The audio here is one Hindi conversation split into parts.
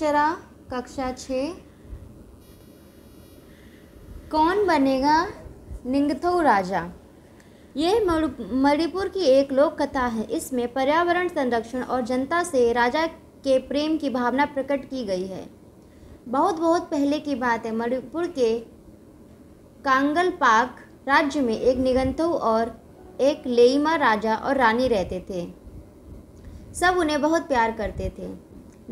अक्षरा कक्षा छ कौन बनेगा निंगथो राजा यह मणिपुर की एक लोक कथा है इसमें पर्यावरण संरक्षण और जनता से राजा के प्रेम की भावना प्रकट की गई है बहुत बहुत पहले की बात है मणिपुर के कांगल पाक राज्य में एक निगंथौ और एक लेईमा राजा और रानी रहते थे सब उन्हें बहुत प्यार करते थे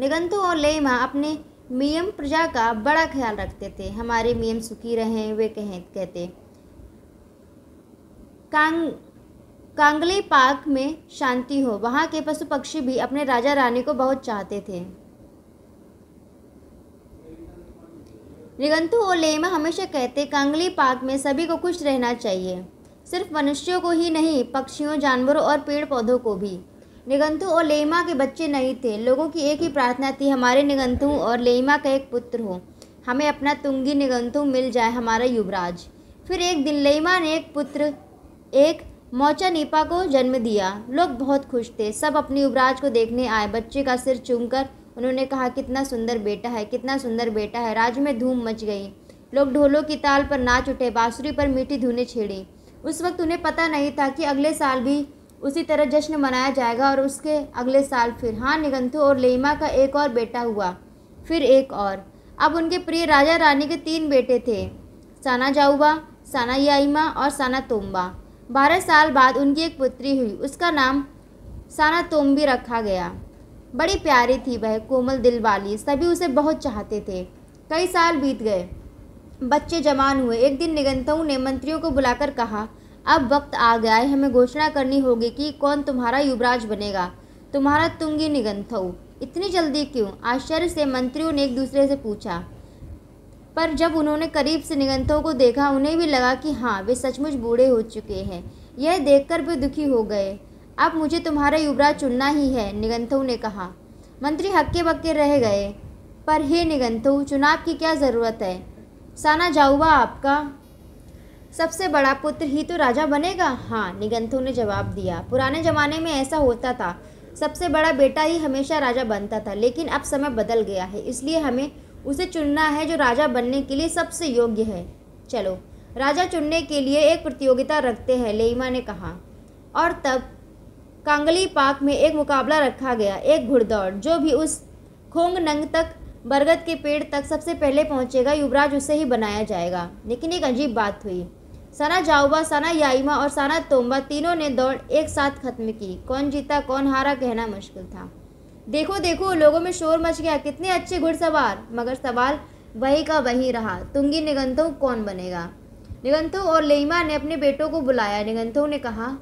निगंतु और लेमा अपने मियम प्रजा का बड़ा ख्याल रखते थे हमारे मियम सुखी रहें वे कहें कहते कांग कांगले पार्क में शांति हो वहाँ के पशु पक्षी भी अपने राजा रानी को बहुत चाहते थे निगंतु और लेमा हमेशा कहते कांगली पार्क में सभी को खुश रहना चाहिए सिर्फ मनुष्यों को ही नहीं पक्षियों जानवरों और पेड़ पौधों को भी निगंतु और लेमा के बच्चे नहीं थे लोगों की एक ही प्रार्थना थी हमारे निगंतु और लेमा का एक पुत्र हो हमें अपना तुंगी निगंतु मिल जाए हमारा युवराज फिर एक दिन लेमा ने एक पुत्र एक मोचा नीपा को जन्म दिया लोग बहुत खुश थे सब अपने युवराज को देखने आए बच्चे का सिर चूमकर उन्होंने कहा कितना सुंदर बेटा है कितना सुंदर बेटा है राज्य में धूम मच गई लोग ढोलों की ताल पर नाच उठे बाँसुरी पर मीठी धुने छेड़ी उस वक्त उन्हें पता नहीं था कि अगले साल भी उसी तरह जश्न मनाया जाएगा और उसके अगले साल फिर हाँ निगंथु और लेमा का एक और बेटा हुआ फिर एक और अब उनके प्रिय राजा रानी के तीन बेटे थे साना जाऊबा साना याइमा और साना तोम्बा बारह साल बाद उनकी एक पुत्री हुई उसका नाम साना तोम्बी रखा गया बड़ी प्यारी थी वह कोमल दिल वाली सभी उसे बहुत चाहते थे कई साल बीत गए बच्चे जवान हुए एक दिन निगंतों ने मंत्रियों को बुलाकर कहा अब वक्त आ गया है हमें घोषणा करनी होगी कि कौन तुम्हारा युवराज बनेगा तुम्हारा तुंगी हो इतनी जल्दी क्यों आश्चर्य से मंत्रियों ने एक दूसरे से पूछा पर जब उन्होंने करीब से निगंथों को देखा उन्हें भी लगा कि हाँ वे सचमुच बूढ़े हो चुके हैं यह देखकर वे दुखी हो गए अब मुझे तुम्हारा युवराज चुनना ही है निगंथों ने कहा मंत्री हक्के बक्के रह गए पर हे निगंथों चुनाव की क्या ज़रूरत है साना जाऊबा आपका सबसे बड़ा पुत्र ही तो राजा बनेगा हाँ निगंथों ने जवाब दिया पुराने ज़माने में ऐसा होता था सबसे बड़ा बेटा ही हमेशा राजा बनता था लेकिन अब समय बदल गया है इसलिए हमें उसे चुनना है जो राजा बनने के लिए सबसे योग्य है चलो राजा चुनने के लिए एक प्रतियोगिता रखते हैं लेमा ने कहा और तब कांगली पार्क में एक मुकाबला रखा गया एक घुड़दौड़ जो भी उस खोंग नंग तक बरगद के पेड़ तक सबसे पहले पहुंचेगा युवराज उसे ही बनाया जाएगा लेकिन एक अजीब बात हुई सना जाऊबा सना याइमा और सना तोम्बा तीनों ने दौड़ एक साथ खत्म की कौन जीता कौन हारा कहना मुश्किल था देखो देखो लोगों में शोर मच गया कितने अच्छे घुड़सवार मगर सवाल वही का वही रहा तुंगी निगंथो कौन बनेगा निगंथो और लेमा ने अपने बेटों को बुलाया निगंथो ने कहा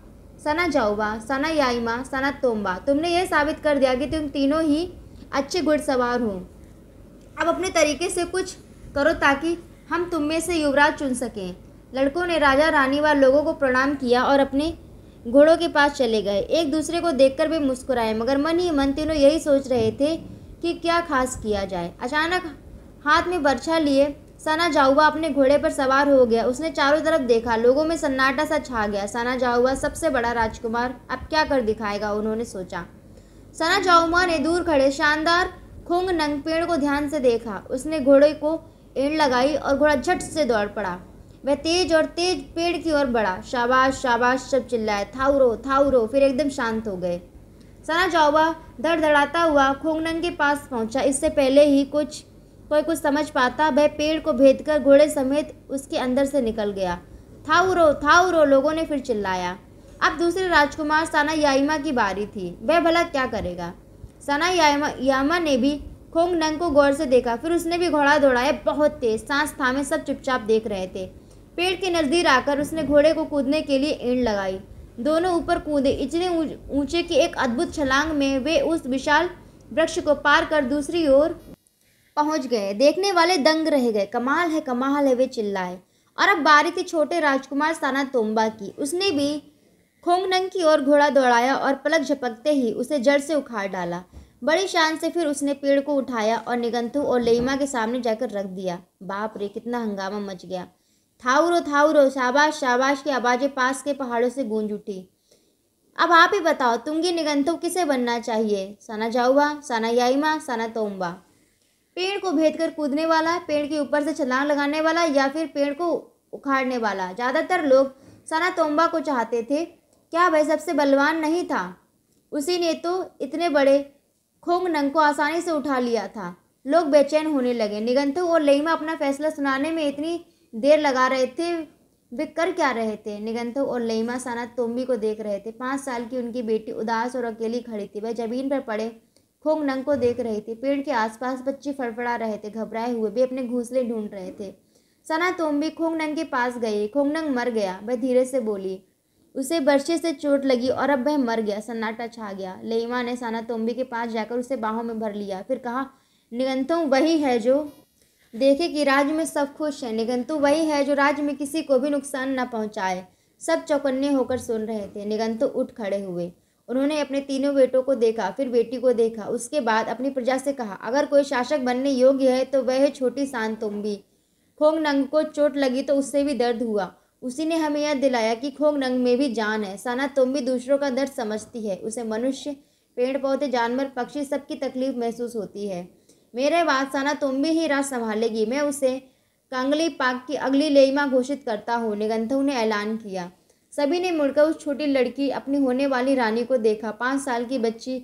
सना जाऊबा सना याइमा सना तोम्बा तुमने यह साबित कर दिया कि तुम तीनों ही अच्छे घुड़सवार हो अब अपने तरीके से कुछ करो ताकि हम तुम में से युवराज चुन सकें लड़कों ने राजा रानी व लोगों को प्रणाम किया और अपने घोड़ों के पास चले गए एक दूसरे को देखकर भी मुस्कुराए मगर मन ही मन तीनों यही सोच रहे थे कि क्या खास किया जाए अचानक हाथ में बर्छा लिए सना जाऊआ अपने घोड़े पर सवार हो गया उसने चारों तरफ देखा लोगों में सन्नाटा सा छा गया सना जाऊआ सबसे बड़ा राजकुमार अब क्या कर दिखाएगा उन्होंने सोचा सना जाऊमा ने दूर खड़े शानदार खुंग नंग पेड़ को ध्यान से देखा उसने घोड़े को एड़ लगाई और घोड़ा झट से दौड़ पड़ा वह तेज और तेज पेड़ की ओर बढ़ा शाबाश शाबाश सब चिल्लाए थाउरो थाउरो फिर एकदम शांत हो गए सना चौबा धड़धड़ाता हुआ खोंगनंग के पास पहुंचा इससे पहले ही कुछ कोई कुछ समझ पाता वह पेड़ को भेद कर घोड़े समेत उसके अंदर से निकल गया थाउरो थाउरो लोगों ने फिर चिल्लाया अब दूसरे राजकुमार साना याइमा की बारी थी वह भला क्या करेगा सना यामा यामा ने भी खोंग नंग को गौर से देखा फिर उसने भी घोड़ा दौड़ाया बहुत तेज सांस थामे सब चुपचाप देख रहे थे पेड़ के नज़दीक आकर उसने घोड़े को कूदने के लिए ईंट लगाई दोनों ऊपर कूदे इतने ऊंचे की एक अद्भुत छलांग में वे उस विशाल वृक्ष को पार कर दूसरी ओर पहुंच गए देखने वाले दंग रह गए कमाल है कमाल है वे चिल्लाए और अब बारी थी छोटे राजकुमार साना तोम्बा की उसने भी खोंगनंग की ओर घोड़ा दौड़ाया और पलक झपकते ही उसे जड़ से उखाड़ डाला बड़ी शान से फिर उसने पेड़ को उठाया और निगंथु और लेमा के सामने जाकर रख दिया बाप रे कितना हंगामा मच गया थाउरो थाउरो शाबाश शाबाश की आवाज़ें पास के पहाड़ों से गूंज उठी अब आप ही बताओ तुंगी निगंतो किसे बनना चाहिए साना जाऊबा साना याइमा साना तोम्बा पेड़ को भेद कर कूदने वाला पेड़ के ऊपर से छलांग लगाने वाला या फिर पेड़ को उखाड़ने वाला ज़्यादातर लोग साना तोम्बा को चाहते थे क्या वह सबसे बलवान नहीं था उसी ने तो इतने बड़े खोंग नंग को आसानी से उठा लिया था लोग बेचैन होने लगे निगंथो और लेमा अपना फैसला सुनाने में इतनी देर लगा रहे थे वे कर क्या रहे थे निगंथो और लईमा साना तोम्बी को देख रहे थे पाँच साल की उनकी बेटी उदास और अकेली खड़ी थी वह जमीन पर पड़े खोंग नंग को देख रही थी पेड़ के आसपास बच्चे फड़फड़ा रहे थे घबराए हुए भी अपने घोंसले ढूंढ रहे थे सना तोम्बी खोंग नंग के पास गई खोंग नंग मर गया वह धीरे से बोली उसे बर्छे से चोट लगी और अब वह मर गया सन्नाटा छा गया लेमा ने सना तोम्बी के पास जाकर उसे बाहों में भर लिया फिर कहा निगंतों वही है जो देखे कि राज्य में सब खुश हैं निगंतु वही है जो राज्य में किसी को भी नुकसान न पहुंचाए सब चौकन्ने होकर सुन रहे थे निगंतु उठ खड़े हुए उन्होंने अपने तीनों बेटों को देखा फिर बेटी को देखा उसके बाद अपनी प्रजा से कहा अगर कोई शासक बनने योग्य है तो वह है छोटी शान तुम भी खोंग नंग को चोट लगी तो उससे भी दर्द हुआ उसी ने हमें यह दिलाया कि खोंग नंग में भी जान है साना तुम भी दूसरों का दर्द समझती है उसे मनुष्य पेड़ पौधे जानवर पक्षी सबकी तकलीफ महसूस होती है मेरे बादशाना तुम भी ही राज संभालेगी मैं उसे कांगली पाक की अगली लेमा घोषित करता हूँ निगंथव ने ऐलान किया सभी ने मुड़कर उस छोटी लड़की अपनी होने वाली रानी को देखा पाँच साल की बच्ची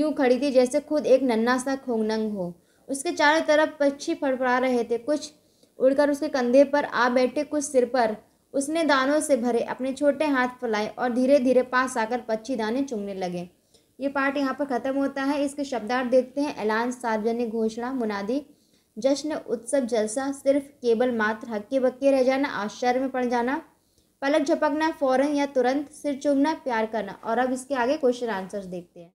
यूं खड़ी थी जैसे खुद एक नन्ना सा खोंगनंग हो उसके चारों तरफ पक्षी फड़फड़ा रहे थे कुछ उड़कर उसके कंधे पर आ बैठे कुछ सिर पर उसने दानों से भरे अपने छोटे हाथ फैलाए और धीरे धीरे पास आकर पक्षी दाने चुगने लगे ये पार्ट यहाँ पर ख़त्म होता है इसके शब्दार्थ देखते हैं ऐलान सार्वजनिक घोषणा मुनादी जश्न उत्सव जलसा सिर्फ केवल मात्र हक्के बक्के रह जाना आश्चर्य में पड़ जाना पलक झपकना फौरन या तुरंत सिर चुमना प्यार करना और अब इसके आगे क्वेश्चन आंसर्स देखते हैं